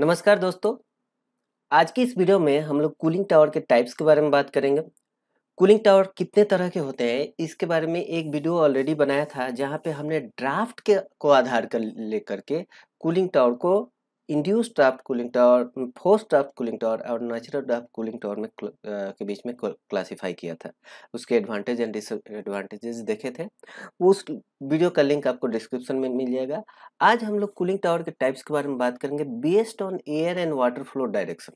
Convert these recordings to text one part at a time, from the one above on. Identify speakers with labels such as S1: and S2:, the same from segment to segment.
S1: नमस्कार दोस्तों आज की इस वीडियो में हम लोग कूलिंग टावर के टाइप्स के बारे में बात करेंगे कूलिंग टावर कितने तरह के होते हैं इसके बारे में एक वीडियो ऑलरेडी बनाया था जहाँ पे हमने ड्राफ्ट के को आधार कर लेकर के कूलिंग टावर को induced draft cooling tower forced draft cooling tower और नेचुरल ड्राफ्ट कूलिंग टावर में के बीच में क्लासीफाई किया था उसके एडवांटेज एंड डिसएडवांटेजेस देखे थे उस वीडियो का लिंक आपको डिस्क्रिप्शन में मिल जाएगा आज हम लोग कूलिंग टावर के टाइप्स के बारे में बात करेंगे based on air and water flow direction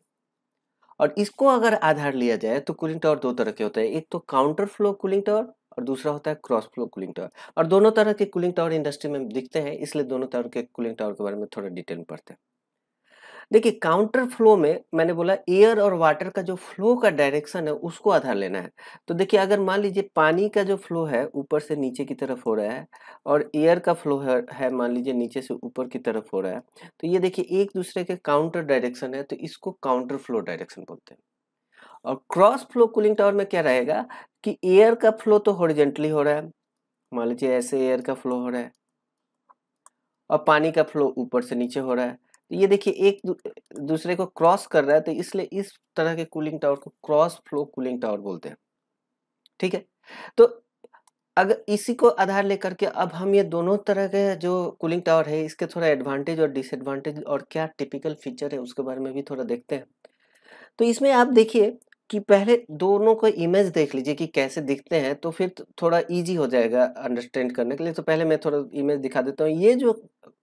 S1: और इसको अगर आधार लिया जाए तो कूलिंग टावर दो तरह के होते हैं एक तो काउंटर फ्लो कूलिंग टावर और दूसरा होता है क्रॉस फ्लो कूलिंग टावर और दोनों तरह के कूलिंग टावर इंडस्ट्री में दिखते हैं इसलिए दोनों तरह के कूलिंग टावर के बारे में थोड़ा डिटेल में पढ़ते हैं देखिए काउंटर फ्लो में मैंने बोला एयर और वाटर का जो फ्लो का डायरेक्शन है उसको आधार लेना है तो देखिए अगर मान लीजिए पानी का जो फ्लो है ऊपर से नीचे की तरफ हो रहा है और एयर का फ्लो है, है मान लीजिए नीचे से ऊपर की तरफ हो रहा है तो ये देखिए एक दूसरे के काउंटर डायरेक्शन है तो इसको काउंटर फ्लो डायरेक्शन बोलते हैं और क्रॉस फ्लो कूलिंग टावर में क्या रहेगा कि एयर का फ्लो तो हॉरिजेंटली हो रहा है मान लीजिए ऐसे एयर का फ्लो हो रहा है और पानी का फ्लो ऊपर से नीचे हो रहा है तो ये देखिए एक दू, दूसरे को क्रॉस कर रहा है तो इसलिए इस तरह के कूलिंग टावर को क्रॉस फ्लो कूलिंग टावर बोलते हैं ठीक है तो अगर इसी को आधार लेकर के अब हम ये दोनों तरह के जो कूलिंग टावर है इसके थोड़ा एडवांटेज और डिसएडवांटेज और क्या टिपिकल फीचर है उसके बारे में भी थोड़ा देखते हैं तो इसमें आप देखिए कि पहले दोनों को इमेज देख लीजिए कि कैसे दिखते हैं तो फिर थोड़ा इजी हो जाएगा अंडरस्टैंड करने के लिए तो पहले मैं थोड़ा इमेज दिखा देता हूँ ये जो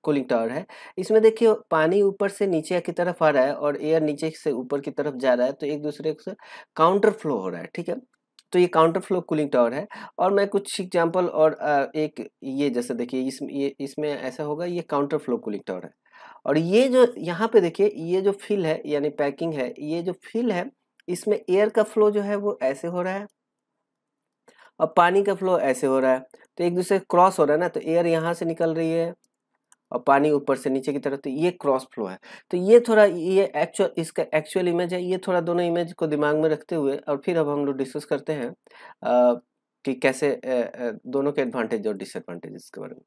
S1: कूलिंग टावर है इसमें देखिए पानी ऊपर से नीचे की तरफ आ रहा है और एयर नीचे से ऊपर की तरफ जा रहा है तो एक दूसरे से काउंटर फ्लो हो रहा है ठीक है तो ये काउंटर फ्लो कूलिंग टावर है और मैं कुछ एग्जाम्पल और एक ये जैसे देखिए इस ये इसमें ऐसा होगा ये काउंटर फ्लो कूलिंग टावर है और ये जो यहाँ पे देखिए ये जो फिल है यानी पैकिंग है ये जो फिल है इसमें एयर का फ्लो जो है वो ऐसे हो रहा है और पानी का फ्लो ऐसे हो रहा है तो एक दूसरे क्रॉस हो रहा है ना तो एयर यहाँ से निकल रही है और पानी ऊपर से नीचे की तरफ तो ये क्रॉस फ्लो है तो ये थोड़ा ये एक्चुअल इसका एक्चुअल इमेज है ये थोड़ा दोनों इमेज को दिमाग में रखते हुए और फिर अब हम लोग डिस्कस करते हैं आ, कि कैसे ए, दोनों के एडवांटेज और डिसएडवांटेज के बारे में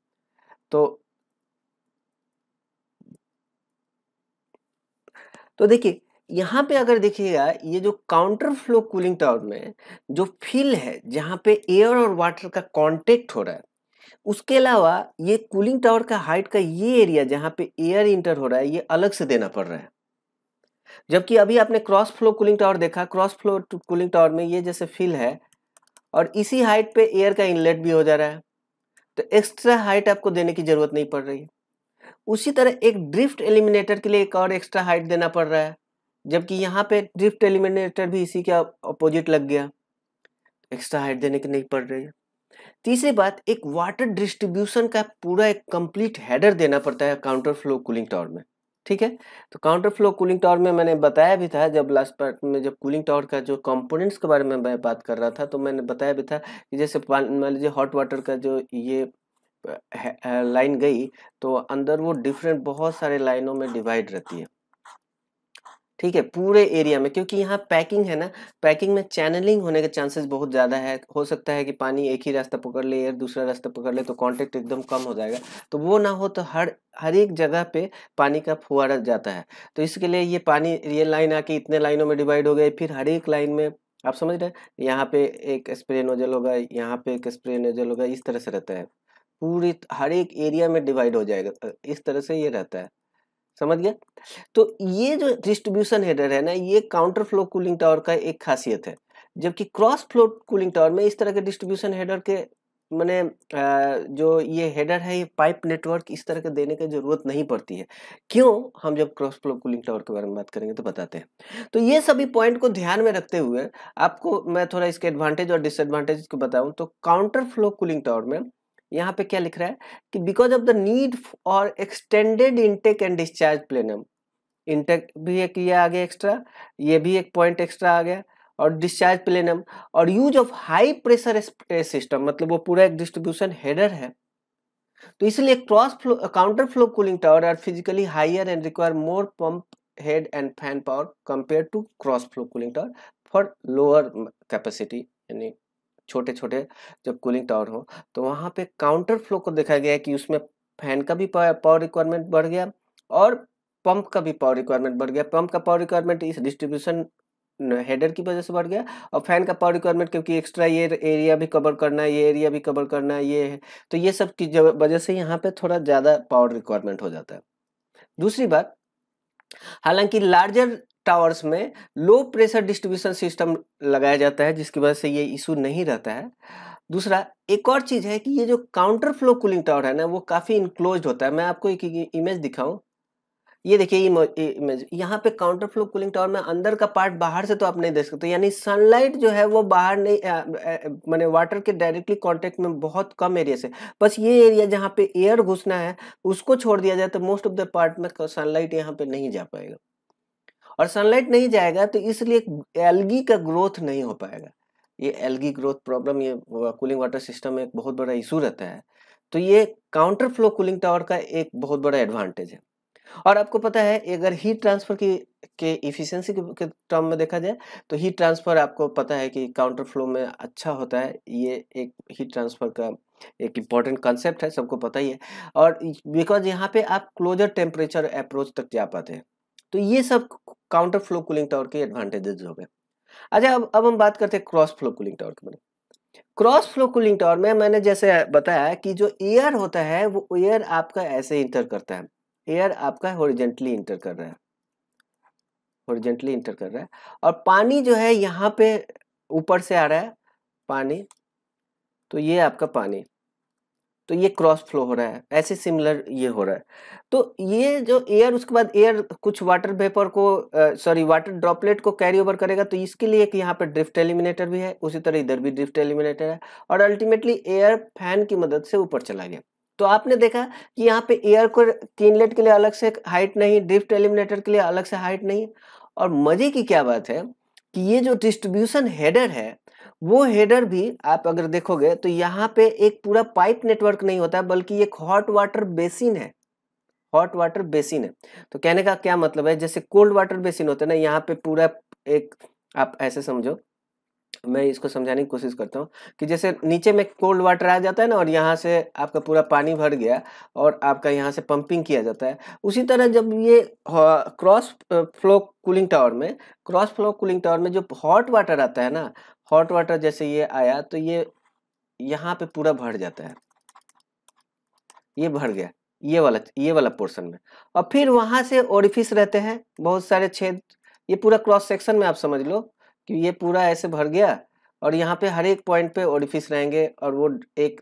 S1: तो तो देखिए यहाँ पे अगर देखिएगा ये जो काउंटर फ्लो कूलिंग टावर में जो फील है जहाँ पे एयर और वाटर का कांटेक्ट हो रहा है उसके अलावा ये कूलिंग टावर का हाइट का ये एरिया जहाँ पे एयर इंटर हो रहा है ये अलग से देना पड़ रहा है जबकि अभी आपने क्रॉस फ्लो कूलिंग टावर देखा क्रॉस फ्लो कूलिंग टावर में ये जैसे फिल है और इसी हाइट पे एयर का इनलेट भी हो जा रहा है तो एक्स्ट्रा हाइट आपको देने की ज़रूरत नहीं पड़ रही उसी तरह एक ड्रिफ्ट एलिमिनेटर के लिए एक और एक्स्ट्रा हाइट देना पड़ रहा है जबकि यहाँ पे ड्रिफ्ट एलिमिनेटर भी इसी के अपोजिट लग गया एक्स्ट्रा हाइट देने की नहीं पड़ रही है तीसरी बात एक वाटर डिस्ट्रीब्यूशन का पूरा एक कंप्लीट हेडर देना पड़ता है काउंटर फ्लो कूलिंग टावर में ठीक है तो काउंटर फ्लो कूलिंग टावर में मैंने बताया भी था जब लास्ट पार्ट में जब कूलिंग टावर का जो कंपोनेंट्स के बारे में मैं बात कर रहा था तो मैंने बताया भी था कि जैसे मान लीजिए हॉट वाटर का जो ये लाइन गई तो अंदर वो डिफरेंट बहुत सारे लाइनों में डिवाइड रहती है ठीक है पूरे एरिया में क्योंकि यहाँ पैकिंग है ना पैकिंग में चैनलिंग होने के चांसेस बहुत ज़्यादा है हो सकता है कि पानी एक ही रास्ता पकड़ ले या दूसरा रास्ता पकड़ ले तो कांटेक्ट एकदम कम हो जाएगा तो वो ना हो तो हर हर एक जगह पे पानी का फुहारा जाता है तो इसके लिए ये पानी ये लाइन आके इतने लाइनों में डिवाइड हो गए फिर हर एक लाइन में आप समझ रहे हैं यहाँ पे एक स्प्रे नोजल होगा यहाँ पे एक स्प्रे नोजल होगा इस तरह से रहता है पूरी हर एक एरिया में डिवाइड हो जाएगा इस तरह से ये रहता है समझ गया तो ये जो डिस्ट्रीब्यूशन हेडर है ना ये काउंटर फ्लो कूलिंग टावर का एक खासियत है जबकि क्रॉस फ्लो कूलिंग टावर में इस तरह के डिस्ट्रीब्यूशन हेडर के मैंने जो ये हेडर है ये पाइप नेटवर्क इस तरह के देने की जरूरत नहीं पड़ती है क्यों हम जब क्रॉस फ्लो कूलिंग टावर के बारे में बात करेंगे तो बताते हैं तो ये सभी पॉइंट को ध्यान में रखते हुए आपको मैं थोड़ा इसके एडवांटेज और डिसएडवांटेज को बताऊं तो काउंटर फ्लो कूलिंग टावर में यहाँ पे क्या लिख रहा है कि बिकॉज ऑफ द नीड और extended intake and discharge plenum intake भी एक ये आ गया एक्स्ट्रा ये भी एक पॉइंट एक्स्ट्रा आ गया और डिस्चार्ज प्लेनम और use of high pressure spray system मतलब वो पूरा एक डिस्ट्रीब्यूशन हेडर है तो इसलिए cross flow counter flow cooling tower are physically higher and require more pump head and fan power compare to cross flow cooling tower for lower capacity यानी छोटे छोटे जब कूलिंग टावर हो तो वहाँ पे काउंटर फ्लो को देखा गया है कि उसमें फैन का भी पावर रिक्वायरमेंट बढ़ गया और पंप का भी पावर रिक्वायरमेंट बढ़ गया पंप का पावर रिक्वायरमेंट इस डिस्ट्रीब्यूशन हेडर की वजह से बढ़ गया और फैन का पावर रिक्वायरमेंट क्योंकि एक्स्ट्रा ये एरिया भी कवर करना है ये एरिया भी कवर करना है ये है तो ये सब की वजह से यहाँ पे थोड़ा ज़्यादा पावर रिक्वायरमेंट हो जाता है दूसरी बात हालांकि लार्जर टावर्स में लो प्रेशर डिस्ट्रीब्यूशन सिस्टम लगाया जाता है जिसकी वजह से ये इशू नहीं रहता है दूसरा एक और चीज़ है कि ये जो काउंटर फ्लो कूलिंग टावर है ना वो काफ़ी इनक्लोज होता है मैं आपको एक, इमेज दिखाऊं ये देखिए इमेज यहाँ पे काउंटर फ्लो कूलिंग टावर में अंदर का पार्ट बाहर से तो आप नहीं देख सकते यानी सनलाइट जो है वो बाहर नहीं मैंने वाटर के डायरेक्टली कांटेक्ट में बहुत कम एरिया से बस ये एरिया जहाँ पे एयर घुसना है उसको छोड़ दिया जाए तो मोस्ट ऑफ द पार्ट में सनलाइट यहाँ पे नहीं जा पाएगा और सनलाइट नहीं जाएगा तो इसलिए एलगी का ग्रोथ नहीं हो पाएगा ये एलगी ग्रोथ प्रॉब्लम ये कूलिंग वाटर सिस्टम में एक बहुत बड़ा इशू रहता है तो ये काउंटर फ्लो कूलिंग टावर का एक बहुत बड़ा एडवांटेज है और आपको पता है अगर हीट ट्रांसफर की के इफिशियंसी के टर्म में देखा जाए तो हीट ट्रांसफर आपको पता है कि काउंटर फ्लो में अच्छा होता है ये एक हीट ट्रांसफर का एक इम्पॉर्टेंट कंसेप्ट है सबको पता ही है और बिकॉज यहाँ पे आप क्लोजर टेम्परेचर अप्रोच तक जा पाते हैं तो ये सब काउंटर फ्लो कूलिंग टावर के एडवांटेजेस हो गए अच्छा अब अब हम बात करते हैं क्रॉस फ्लो कूलिंग टावर के बारे में क्रॉस फ्लो कूलिंग टावर में मैंने जैसे बताया कि जो एयर होता है वो एयर आपका ऐसे इंटर करता है एयर आपका हॉरिजेंटली इंटर कर रहा है हॉरिजेंटली इंटर कर रहा है और पानी जो है यहाँ पे ऊपर से आ रहा है पानी तो ये आपका पानी तो ये क्रॉस फ्लो हो रहा है ऐसे सिमिलर ये हो रहा है तो ये जो एयर उसके बाद एयर कुछ वाटर वेपर को सॉरी वाटर ड्रॉपलेट को कैरी ओवर करेगा तो इसके लिए एक यहाँ पर ड्रिफ्ट एलिमिनेटर भी है उसी तरह इधर भी ड्रिफ्ट एलिमिनेटर है और अल्टीमेटली एयर फैन की मदद से ऊपर चला गया तो आपने देखा कि यहाँ पे एयर को किनलेट के लिए अलग से हाइट नहीं ड्रिफ्ट एलिमिनेटर के लिए अलग से हाइट नहीं और मजे की क्या बात है कि ये जो डिस्ट्रीब्यूशन हेडर है वो हेडर भी आप अगर देखोगे तो यहाँ पे एक पूरा पाइप नेटवर्क नहीं होता है बल्कि एक हॉट वाटर बेसिन है हॉट वाटर बेसिन है तो कहने का क्या मतलब है जैसे कोल्ड वाटर बेसिन होता है ना यहाँ पे पूरा एक आप ऐसे समझो मैं इसको समझाने की कोशिश करता हूँ कि जैसे नीचे में कोल्ड वाटर आ जाता है ना और यहाँ से आपका पूरा पानी भर गया और आपका यहाँ से पंपिंग किया जाता है उसी तरह जब ये क्रॉस फ्लो कूलिंग टावर में क्रॉस फ्लो कूलिंग टावर में जो हॉट वाटर आता है ना हॉट वाटर जैसे ये आया तो ये यहाँ पे पूरा भर जाता है ये भर गया ये वाला ये वाला पोर्शन में और फिर वहां से ओरिफिस रहते हैं बहुत सारे छेद ये पूरा क्रॉस सेक्शन में आप समझ लो कि ये पूरा ऐसे भर गया और यहाँ पे हर एक पॉइंट पे ओडिफिस रहेंगे और वो एक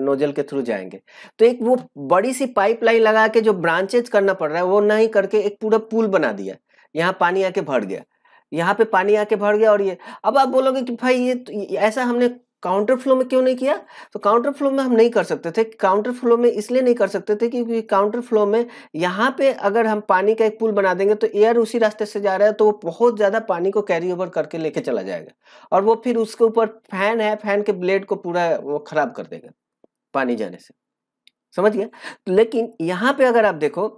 S1: नोजल के थ्रू जाएंगे तो एक वो बड़ी सी पाइपलाइन लगा के जो ब्रांचेज करना पड़ रहा है वो नहीं करके एक पूरा पुल बना दिया यहाँ पानी आके भर गया यहाँ पे पानी आके भर गया और ये अब आप बोलोगे कि भाई ये तो ऐसा हमने काउंटर फ्लो में क्यों नहीं किया तो काउंटर फ्लो में हम नहीं कर सकते थे काउंटर फ्लो में इसलिए नहीं कर सकते थे क्योंकि काउंटर फ्लो में यहाँ पे अगर हम पानी का एक पुल बना देंगे तो एयर उसी रास्ते से जा रहा है तो वो बहुत ज़्यादा पानी को कैरी ओवर करके लेके चला जाएगा और वो फिर उसके ऊपर फैन है फैन के ब्लेड को पूरा वो खराब कर देगा पानी जाने से समझ गया लेकिन यहाँ पे अगर आप देखो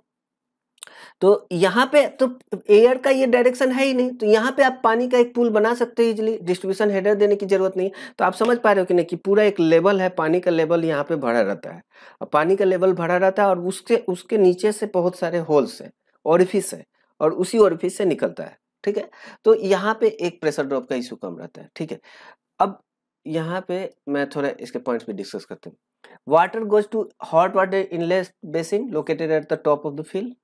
S1: तो यहाँ पे तो एयर का ये डायरेक्शन है ही नहीं तो यहाँ पे आप पानी का एक पुल बना सकते हैं इजिली डिस्ट्रीब्यूशन हेडर देने की जरूरत नहीं तो आप समझ पा रहे हो कि नहीं कि पूरा एक लेवल है पानी का लेवल यहाँ पे भरा रहता है और पानी का लेवल भरा रहता है और उसके उसके नीचे से बहुत सारे होल्स है ऑरिफिस है और उसी ऑरिफिस से निकलता है ठीक है तो यहाँ पे एक प्रेशर ड्रॉप का इशू कम रहता है ठीक है अब यहाँ पे मैं थोड़ा इसके पॉइंट्स भी डिस्कस करती हूँ water goes to hot water inlet basin located at the top of the fill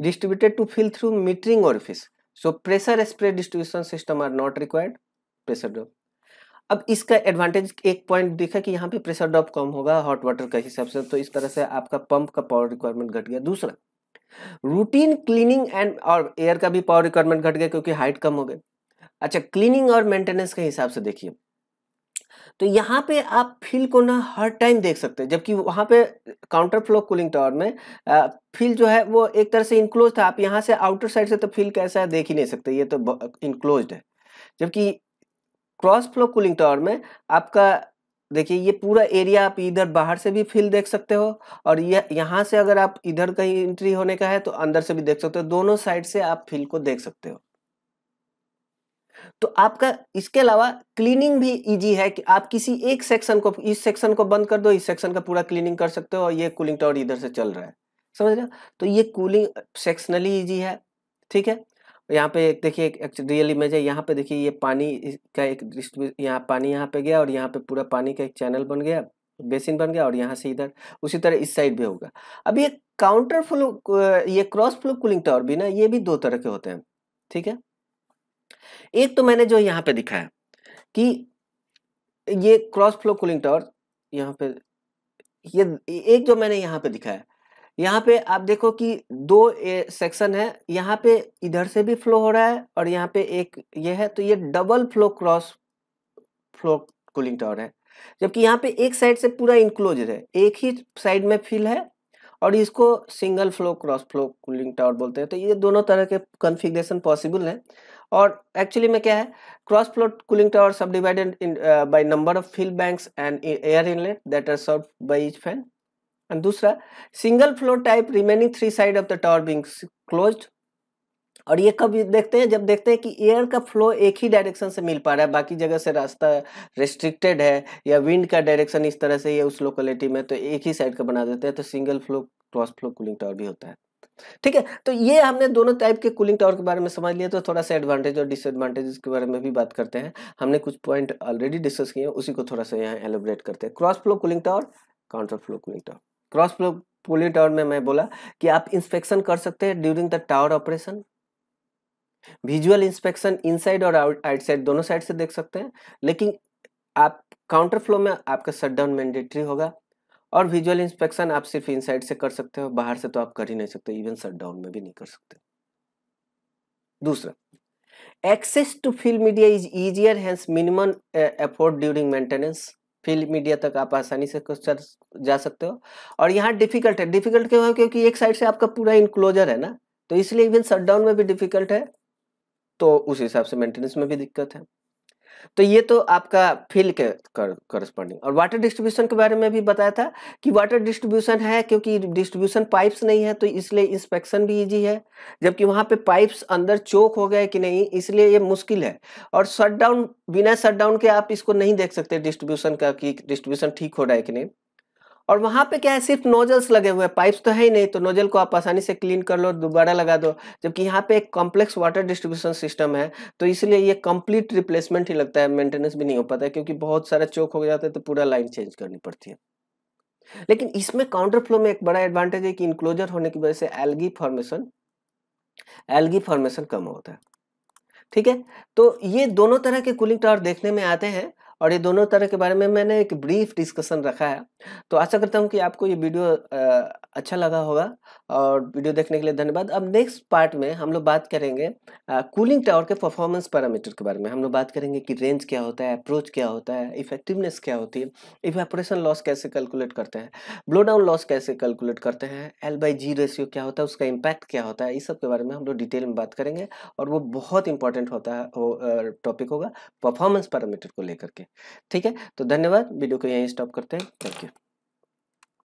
S1: distributed to fill through metering orifice so pressure spray distribution system are not required pressure drop अब इसका advantage एक point देखा कि यहाँ पे pressure drop कम होगा hot water के हिसाब से तो इस तरह से आपका पंप का पावर रिक्वायरमेंट घट गया दूसरा रूटीन क्लीनिंग एंड और एयर का भी पावर रिक्वायरमेंट घट गया क्योंकि हाइट कम हो गई अच्छा क्लीनिंग और मेंटेनेंस के हिसाब से देखिए तो यहाँ पे आप फील को ना हर टाइम देख सकते हैं जबकि वहाँ पे काउंटर फ्लो कूलिंग टावर में फील जो है वो एक तरह से इनक्लोज था आप यहाँ से आउटर साइड से तो फील कैसा है देख ही नहीं सकते ये तो इनक्लोज है जबकि क्रॉस फ्लो कूलिंग टावर में आपका देखिए ये पूरा एरिया आप इधर बाहर से भी फील देख सकते हो और यह यहाँ से अगर आप इधर कहीं एंट्री होने का है तो अंदर से भी देख सकते हो दोनों साइड से आप फील को देख सकते हो तो आपका इसके अलावा क्लीनिंग भी इजी है कि आप किसी एक सेक्शन को इस सेक्शन को बंद कर दो इस सेक्शन का पूरा क्लीनिंग कर सकते हो और ये कूलिंग टावर इधर से चल रहा है समझ रहे तो ये कूलिंग सेक्शनली इजी है ठीक है यहाँ पे एक देखिए एक रियल इमेज है यहाँ पे देखिए ये पानी का एक यहाँ पानी यहाँ पे गया और यहाँ पे पूरा पानी का एक चैनल बन गया बेसिन बन गया और यहाँ से इधर उसी तरह इस साइड भी होगा अब ये काउंटर फ्लो ये क्रॉस फ्लो कूलिंग टावर भी ना ये भी दो तरह के होते हैं ठीक है एक तो मैंने जो यहाँ पे दिखाया कि ये क्रॉस फ्लो कूलिंग टावर यहाँ पे ये एक जो मैंने यहाँ पे दिखाया यहाँ पे आप देखो कि दो सेक्शन है यहाँ पे इधर से भी फ्लो हो रहा है और यहाँ पे एक ये है तो ये double flow cross flow cooling tower है जबकि यहाँ पे एक साइड से पूरा इंक्लोज है एक ही साइड में फिल है और इसको single flow cross flow cooling tower बोलते हैं तो ये दोनों तरह के कन्फिग्रेशन पॉसिबल है और एक्चुअली में क्या है cross flow cooling tower subdivided in by number of fill banks and air inlet that are serve by each fan and दूसरा single flow type remaining three side of the tower being close और ये कब देखते हैं जब देखते हैं कि एयर का फ्लो एक ही डायरेक्शन से मिल पा रहा है बाकी जगह से रास्ता रेस्ट्रिक्टेड है या विंड का डायरेक्शन इस तरह से है उस लोकेलिटी में तो एक ही साइड का बना देते हैं तो single flow cross flow cooling tower भी होता है ठीक है तो ये हमने दोनों टाइप के कूलिंग टावर के बारे में समझ लिया तो थोड़ा सा एडवांटेज और डिसएडवांटेज के बारे में भी बात करते हैं हमने कुछ पॉइंट ऑलरेडी डिस्कस किए हैं उसी को थोड़ा सा यहाँ एलोब्रेट करते हैं cross flow cooling tower counter flow cooling tower cross flow cooling tower में मैं बोला कि आप इंस्पेक्शन कर सकते हैं during the tower operation visual inspection inside और आउट साइड दोनों साइड से देख सकते हैं लेकिन आप काउंटर फ्लो में आपका शटडाउन मैंडेटरी होगा और विजुअल इंस्पेक्शन आप सिर्फ इनसाइड से कर सकते हो बाहर से तो आप कर ही नहीं सकते इवन शटडाउन में भी नहीं कर सकते दूसरा access to field media is easier hence minimum effort during maintenance field media तक आप आसानी से जा सकते हो और यहाँ डिफिकल्ट है डिफिकल्ट क्यों है क्योंकि एक साइड से आपका पूरा इनक्लोजर है ना तो इसलिए इवन शटडाउन में भी डिफिकल्ट है तो उस हिसाब से मेंटेनेंस में भी दिक्कत है तो ये तो आपका फील्ड के करस्पॉन्डिंग और वाटर डिस्ट्रीब्यूशन के बारे में भी बताया था कि वाटर डिस्ट्रीब्यूशन है क्योंकि डिस्ट्रीब्यूशन पाइप्स नहीं है तो इसलिए इंस्पेक्शन भी ईजी है जबकि वहाँ पे पाइप्स अंदर चोक हो गए कि नहीं इसलिए ये मुश्किल है और डाउन बिना शटडाउन के आप इसको नहीं देख सकते डिस्ट्रीब्यूशन का कि डिस्ट्रीब्यूशन ठीक हो रहा है कि नहीं और वहाँ पे क्या है सिर्फ नोजल्स लगे हुए हैं पाइप्स तो है ही नहीं तो नोजल को आप आसानी से क्लीन कर लो दोबारा लगा दो जबकि यहाँ पे एक कॉम्प्लेक्स वाटर डिस्ट्रीब्यूशन सिस्टम है तो इसलिए ये कंप्लीट रिप्लेसमेंट ही लगता है मेंटेनेंस भी नहीं हो पाता है क्योंकि बहुत सारा चौक हो जाता है तो पूरा लाइन चेंज करनी पड़ती है लेकिन इसमें काउंटर फ्लो में एक बड़ा एडवांटेज है कि इंक्लोजर होने की वजह से एलगी फॉर्मेशन एलगी फॉर्मेशन कम होता है ठीक है तो ये दोनों तरह के कूलिंग टावर देखने में आते हैं और ये दोनों तरह के बारे में मैंने एक ब्रीफ डिस्कशन रखा है तो आशा करता हूँ कि आपको ये वीडियो अच्छा लगा होगा और वीडियो देखने के लिए धन्यवाद अब नेक्स्ट पार्ट में हम लोग बात करेंगे कूलिंग टावर के परफॉर्मेंस पैरामीटर के बारे में हम लोग बात करेंगे कि रेंज क्या होता है अप्रोच क्या होता है इफेक्टिवनेस क्या होती है इवेपोरेशन लॉस कैसे कैलकुलेट करते हैं ब्लो डाउन लॉस कैसे कैलकुलेट करते हैं एल बाई जी रेशियो क्या होता है उसका इम्पैक्ट क्या होता है इस सब के बारे में हम लोग डिटेल में बात करेंगे और वो बहुत इंपॉर्टेंट होता है वो टॉपिक होगा परफॉर्मेंस पैरामीटर को लेकर के ठीक है तो धन्यवाद वीडियो को यहीं स्टॉप करते हैं थैंक यू